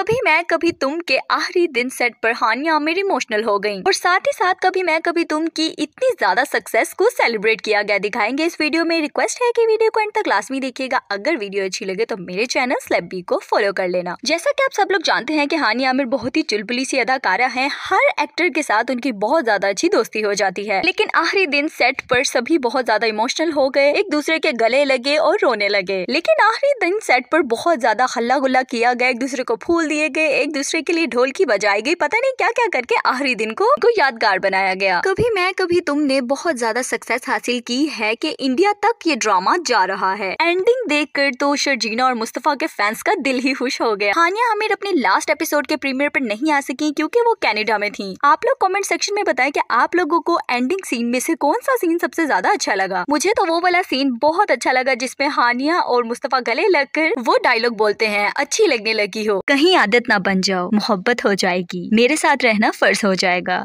कभी मैं कभी तुम के आखिरी दिन सेट पर हानिया आमिर इमोशनल हो गई और साथ ही साथ कभी मैं कभी तुम की इतनी ज्यादा सक्सेस को सेलिब्रेट किया गया दिखाएंगे इस वीडियो में रिक्वेस्ट है कि वीडियो को एंड तक लास्ट देखिएगा अगर वीडियो अच्छी लगे तो मेरे चैनल स्लेबी को फॉलो कर लेना जैसा की आप सब लोग जानते हैं की हानिया आमिर बहुत ही चुलबुली सी अदाकारा है हर एक्टर के साथ उनकी बहुत ज्यादा अच्छी दोस्ती हो जाती है लेकिन आखिरी दिन सेट पर सभी बहुत ज्यादा इमोशनल हो गए एक दूसरे के गले लगे और रोने लगे लेकिन आखिरी दिन सेट पर बहुत ज्यादा हल्ला गुल्ला किया गया एक दूसरे को फूल दिए गए एक दूसरे के लिए ढोल की बजाई गई पता नहीं क्या क्या करके आखिरी दिन को को यादगार बनाया गया कभी मैं कभी तुमने बहुत ज्यादा सक्सेस हासिल की है की इंडिया तक ये ड्रामा जा रहा है एंडिंग देख कर तो शर्जीना और मुस्तफा के फैंस का दिल ही खुश हो गया हानिया हमीर अपने लास्ट एपिसोड के प्रीमियर पर नहीं आ सकी क्यूँकी वो कैनेडा में थी आप लोग कॉमेंट सेक्शन में बताए की आप लोगों को एंडिंग सीन में से कौन सा सीन सबसे ज्यादा अच्छा लगा मुझे तो वो वाला सीन बहुत अच्छा लगा जिसमे हानिया और मुस्तफा गले लगकर वो डायलॉग बोलते हैं अच्छी लगने लगी हो कहीं आदत ना बन जाओ मोहब्बत हो जाएगी मेरे साथ रहना फर्ज हो जाएगा